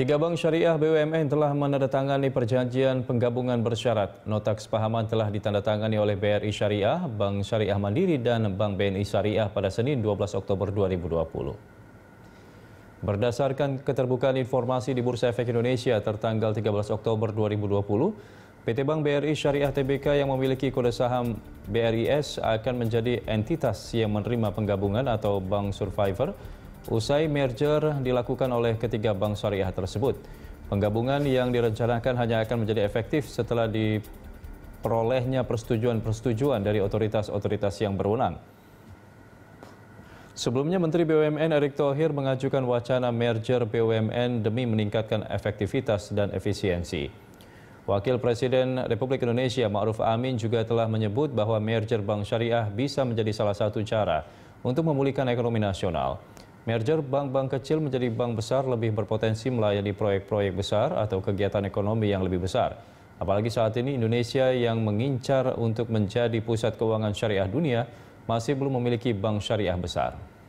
Tiga bank syariah BUMN telah menandatangani perjanjian penggabungan bersyarat. Nota kesepahaman telah ditandatangani oleh BRI Syariah, Bank Syariah Mandiri, dan Bank BNI Syariah pada Senin 12 Oktober 2020. Berdasarkan keterbukaan informasi di Bursa Efek Indonesia tertanggal 13 Oktober 2020, PT Bank BRI Syariah TBK yang memiliki kode saham BRIS akan menjadi entitas yang menerima penggabungan atau Bank Survivor Usai merger dilakukan oleh ketiga bank syariah tersebut, penggabungan yang direncanakan hanya akan menjadi efektif setelah diperolehnya persetujuan-persetujuan dari otoritas-otoritas yang berwenang. Sebelumnya Menteri BUMN Erick Thohir mengajukan wacana merger BUMN demi meningkatkan efektivitas dan efisiensi. Wakil Presiden Republik Indonesia Ma'ruf Amin juga telah menyebut bahwa merger bank syariah bisa menjadi salah satu cara untuk memulihkan ekonomi nasional. Merger bank-bank kecil menjadi bank besar lebih berpotensi melayani proyek-proyek besar atau kegiatan ekonomi yang lebih besar. Apalagi saat ini Indonesia yang mengincar untuk menjadi pusat keuangan syariah dunia masih belum memiliki bank syariah besar.